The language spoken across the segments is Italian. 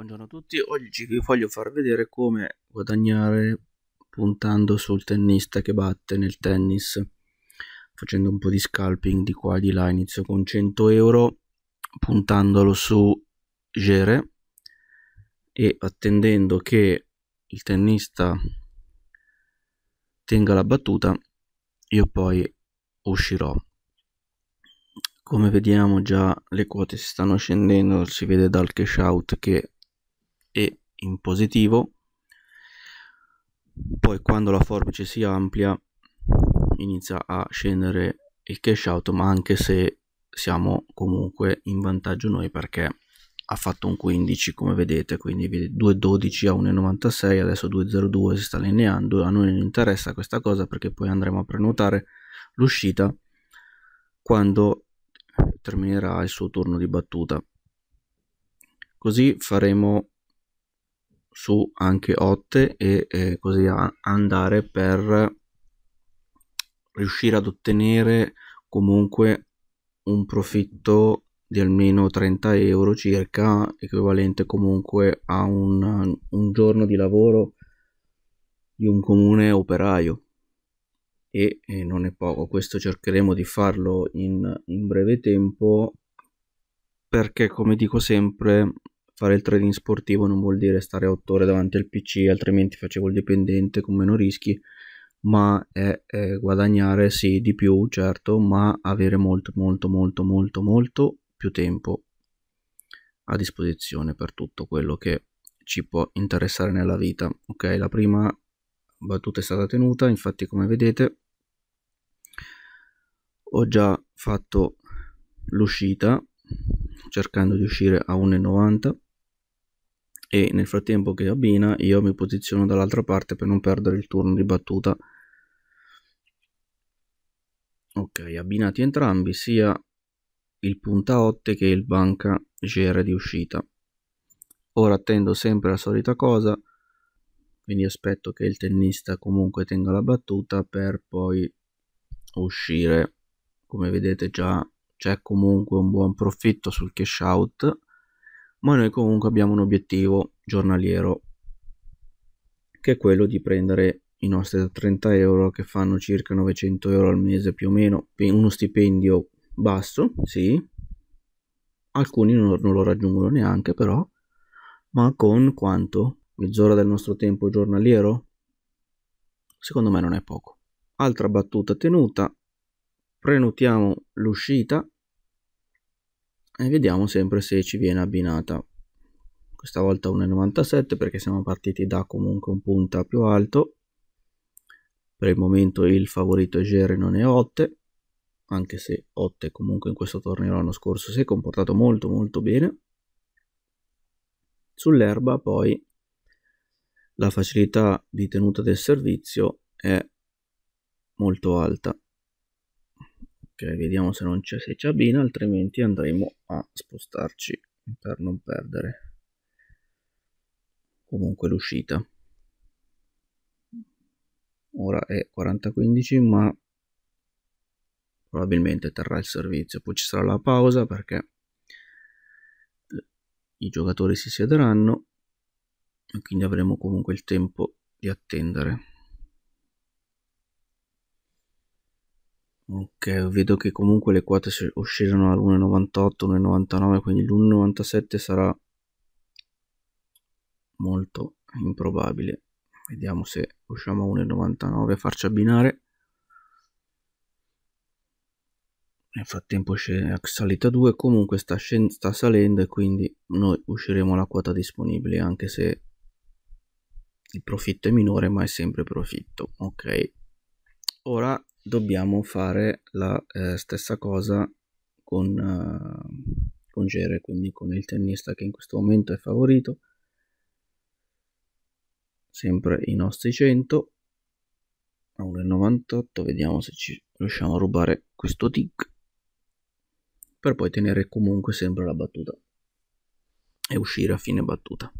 Buongiorno a tutti, oggi vi voglio far vedere come guadagnare puntando sul tennista che batte nel tennis facendo un po' di scalping di qua e di là inizio con 100 euro puntandolo su Gere e attendendo che il tennista tenga la battuta io poi uscirò come vediamo già le quote si stanno scendendo si vede dal cash out che e in positivo poi quando la forbice si amplia inizia a scendere il cash out ma anche se siamo comunque in vantaggio noi perché ha fatto un 15 come vedete quindi 2.12 a 1.96 adesso 2.02 si sta allineando a noi non interessa questa cosa perché poi andremo a prenotare l'uscita quando terminerà il suo turno di battuta così faremo su anche Otte e eh, così a, andare per riuscire ad ottenere comunque un profitto di almeno 30 euro circa equivalente comunque a un, un giorno di lavoro di un comune operaio e, e non è poco questo cercheremo di farlo in, in breve tempo perché come dico sempre fare il trading sportivo non vuol dire stare 8 ore davanti al PC, altrimenti facevo il dipendente con meno rischi, ma è, è guadagnare sì di più, certo, ma avere molto molto molto molto molto più tempo a disposizione per tutto quello che ci può interessare nella vita. Ok, la prima battuta è stata tenuta, infatti come vedete ho già fatto l'uscita cercando di uscire a 1,90 e nel frattempo che abbina io mi posiziono dall'altra parte per non perdere il turno di battuta ok abbinati entrambi sia il punta 8 che il banca gere di uscita ora attendo sempre la solita cosa quindi aspetto che il tennista comunque tenga la battuta per poi uscire come vedete già c'è comunque un buon profitto sul cash out ma noi comunque abbiamo un obiettivo giornaliero che è quello di prendere i nostri 30 euro che fanno circa 900 euro al mese più o meno uno stipendio basso sì alcuni non, non lo raggiungono neanche però ma con quanto mezz'ora del nostro tempo giornaliero secondo me non è poco altra battuta tenuta prenotiamo l'uscita e vediamo sempre se ci viene abbinata questa volta 1,97 perché siamo partiti da comunque un punta più alto per il momento il favorito Gere non è 8 anche se 8 comunque in questo torneo l'anno scorso si è comportato molto molto bene sull'erba poi la facilità di tenuta del servizio è molto alta ok vediamo se non c'è se ci abbina altrimenti andremo a spostarci per non perdere comunque l'uscita ora è 40.15 ma probabilmente terrà il servizio poi ci sarà la pausa perché i giocatori si siederanno e quindi avremo comunque il tempo di attendere Ok, vedo che comunque le quote oscillano all'1,98, 1,99, quindi l'1,97 sarà molto improbabile. Vediamo se usciamo a 1,99 a farci abbinare. Nel frattempo è salita 2, comunque sta, sta salendo e quindi noi usciremo la quota disponibile, anche se il profitto è minore, ma è sempre profitto. Ok, ora dobbiamo fare la eh, stessa cosa con, eh, con Gere, quindi con il tennista che in questo momento è favorito, sempre i nostri 100, a 1,98, vediamo se ci riusciamo a rubare questo tick, per poi tenere comunque sempre la battuta e uscire a fine battuta.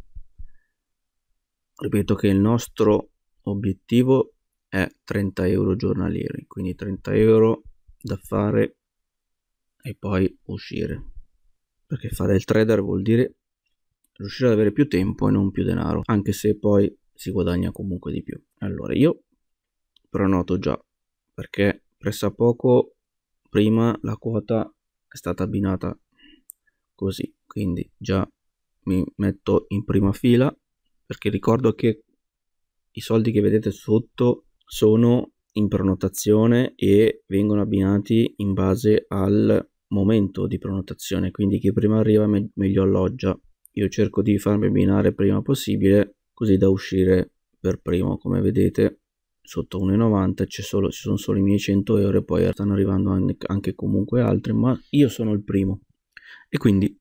Ripeto che il nostro obiettivo è 30 euro giornalieri, quindi 30 euro da fare e poi uscire. Perché fare il trader vuol dire riuscire ad avere più tempo e non più denaro, anche se poi si guadagna comunque di più. Allora, io prenoto già, perché pressappoco prima la quota è stata abbinata così, quindi già mi metto in prima fila, perché ricordo che i soldi che vedete sotto sono in prenotazione e vengono abbinati in base al momento di prenotazione, quindi chi prima arriva me meglio alloggia. Io cerco di farmi abbinare prima possibile così da uscire per primo, come vedete sotto 1,90 ci sono solo i miei 100 euro e poi stanno arrivando anche comunque altri, ma io sono il primo e quindi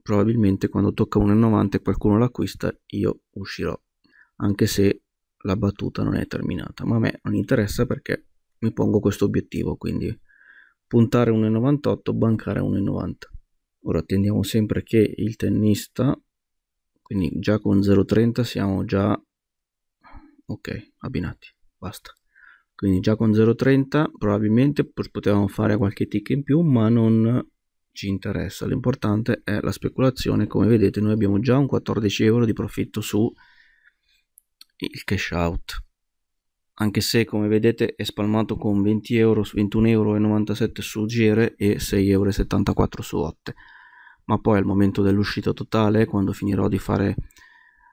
probabilmente quando tocca 1,90 e qualcuno l'acquista io uscirò, anche se la battuta non è terminata, ma a me non interessa perché mi pongo questo obiettivo, quindi puntare 1,98, bancare 1,90. Ora attendiamo sempre che il tennista, quindi già con 0,30 siamo già, ok, abbinati, basta. Quindi già con 0,30 probabilmente potevamo fare qualche tick in più, ma non ci interessa. L'importante è la speculazione, come vedete noi abbiamo già un 14 euro di profitto su il cash out anche se come vedete è spalmato con 20 euro 21,97 euro su GR e 6,74 euro su 8 ma poi al momento dell'uscita totale quando finirò di fare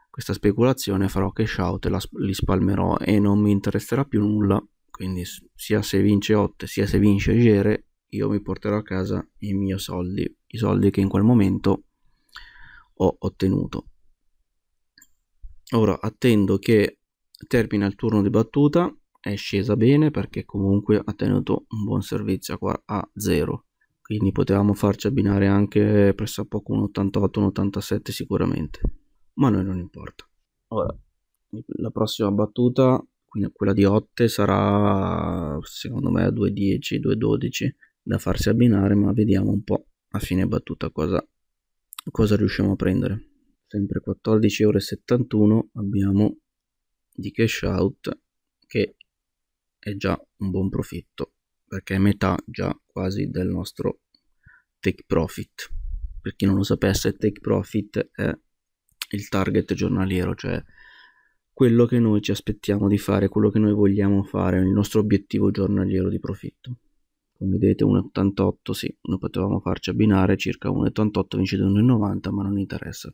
questa speculazione farò cash out e la, li spalmerò e non mi interesserà più nulla quindi sia se vince 8 sia se vince GR io mi porterò a casa i miei soldi i soldi che in quel momento ho ottenuto ora attendo che termina il turno di battuta è scesa bene perché comunque ha tenuto un buon servizio a 0 quindi potevamo farci abbinare anche presso poco un 88 un 87 sicuramente ma a noi non importa ora la prossima battuta quindi quella di 8 sarà secondo me a 210 212 da farsi abbinare ma vediamo un po' a fine battuta cosa, cosa riusciamo a prendere sempre 14,71 euro abbiamo di cash out che è già un buon profitto perché è metà già quasi del nostro take profit per chi non lo sapesse take profit è il target giornaliero cioè quello che noi ci aspettiamo di fare quello che noi vogliamo fare il nostro obiettivo giornaliero di profitto come vedete 1,88 sì, noi potevamo farci abbinare circa 1,88 vincendo 1,90 ma non interessa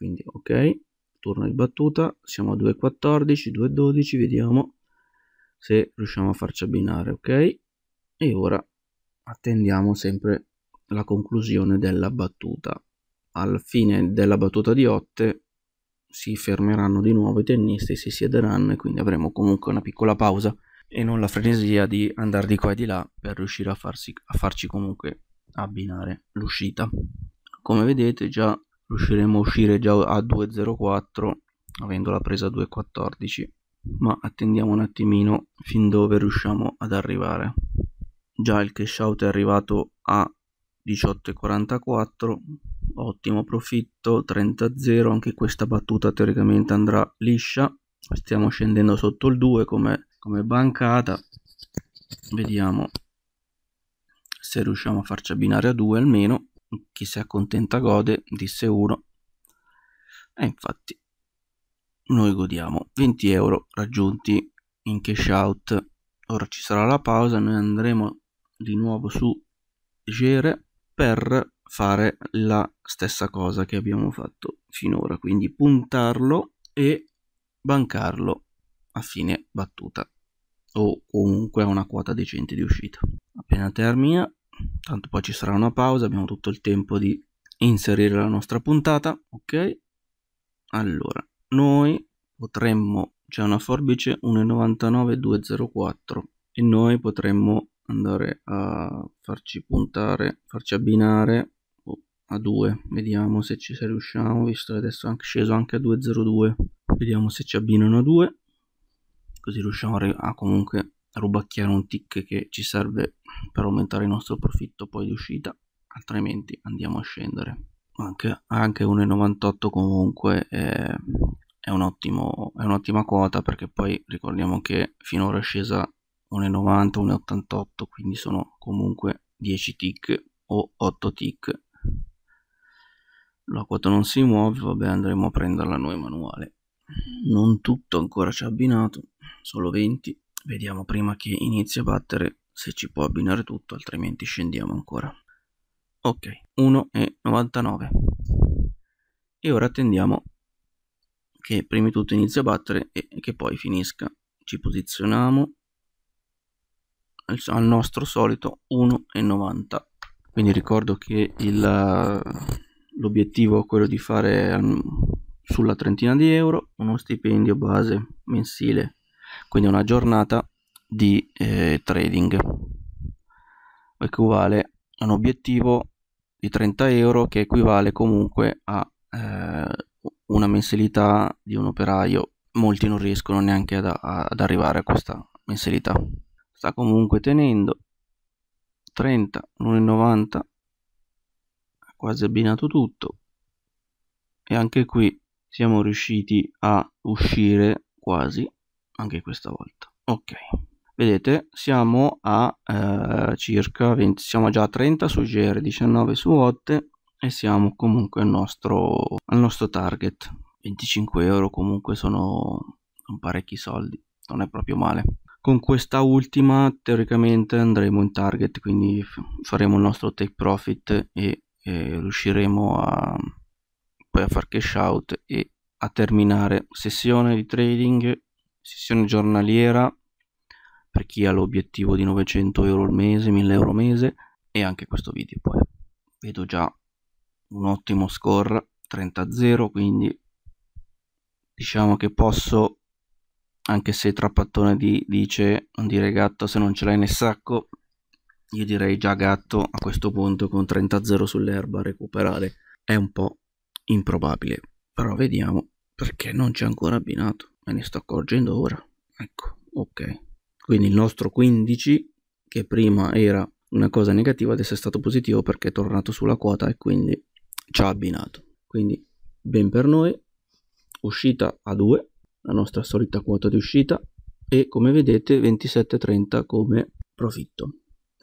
quindi ok turno di battuta siamo a 2.14 2.12 vediamo se riusciamo a farci abbinare ok e ora attendiamo sempre la conclusione della battuta al fine della battuta di 8 si fermeranno di nuovo i tennisti si siederanno e quindi avremo comunque una piccola pausa e non la frenesia di andare di qua e di là per riuscire a, farsi, a farci comunque abbinare l'uscita come vedete già riusciremo a uscire già a 2.04 avendo la presa 2.14 ma attendiamo un attimino fin dove riusciamo ad arrivare già il cash out è arrivato a 18.44 ottimo profitto 30.0 anche questa battuta teoricamente andrà liscia stiamo scendendo sotto il 2 come, come bancata vediamo se riusciamo a farci abbinare a 2 almeno chi si accontenta gode, disse uno. E infatti noi godiamo 20 euro raggiunti in cash out. Ora ci sarà la pausa, noi andremo di nuovo su Gere per fare la stessa cosa che abbiamo fatto finora, quindi puntarlo e bancarlo a fine battuta o comunque a una quota decente di uscita. Appena termina tanto poi ci sarà una pausa, abbiamo tutto il tempo di inserire la nostra puntata, ok? Allora, noi potremmo, c'è una forbice 1,99204 e noi potremmo andare a farci puntare, farci abbinare boh, a 2, vediamo se ci se riusciamo, visto che adesso è sceso anche a 2,02, vediamo se ci abbinano a 2, così riusciamo a comunque rubacchiare un tick che ci serve per aumentare il nostro profitto poi di uscita altrimenti andiamo a scendere anche, anche 1,98 comunque è, è, un ottimo, è un'ottima quota perché poi ricordiamo che finora è scesa 1,90 1,88 quindi sono comunque 10 tick o 8 tick la quota non si muove vabbè andremo a prenderla noi manuale non tutto ancora ci ha abbinato solo 20 Vediamo prima che inizi a battere se ci può abbinare tutto, altrimenti scendiamo ancora. Ok, 1,99. E ora attendiamo che prima di tutto inizi a battere e che poi finisca. Ci posizioniamo al nostro solito 1,90. Quindi ricordo che l'obiettivo è quello di fare sulla trentina di euro uno stipendio base mensile quindi una giornata di eh, trading equivale a un obiettivo di 30 euro che equivale comunque a eh, una mensilità di un operaio molti non riescono neanche ad, ad arrivare a questa mensilità sta comunque tenendo 30 1,90 quasi abbinato tutto e anche qui siamo riusciti a uscire quasi anche questa volta ok vedete siamo a eh, circa 20 siamo già a 30 su GR 19 su 8 e siamo comunque al nostro, al nostro target 25 euro comunque sono parecchi soldi non è proprio male con questa ultima teoricamente andremo in target quindi faremo il nostro take profit e, e riusciremo a poi a far cash out e a terminare sessione di trading sessione giornaliera per chi ha l'obiettivo di 900 euro al mese, 1000 euro al mese e anche questo video poi vedo già un ottimo score 30-0 quindi diciamo che posso anche se Trappattone di, dice non dire gatto se non ce l'hai nel sacco io direi già gatto a questo punto con 30-0 sull'erba recuperare è un po' improbabile però vediamo perché non c'è ancora abbinato me ne sto accorgendo ora ecco ok quindi il nostro 15 che prima era una cosa negativa adesso è stato positivo perché è tornato sulla quota e quindi ci ha abbinato quindi ben per noi uscita a 2 la nostra solita quota di uscita e come vedete 27,30 come profitto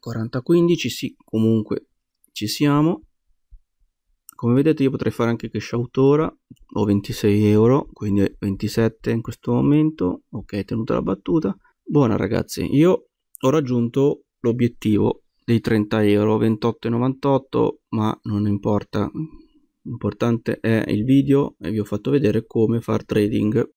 40,15 sì comunque ci siamo come vedete io potrei fare anche cash out ora ho 26 euro quindi 27 in questo momento ok tenuta la battuta buona ragazzi io ho raggiunto l'obiettivo dei 30 euro 28,98 ma non importa l'importante è il video e vi ho fatto vedere come far trading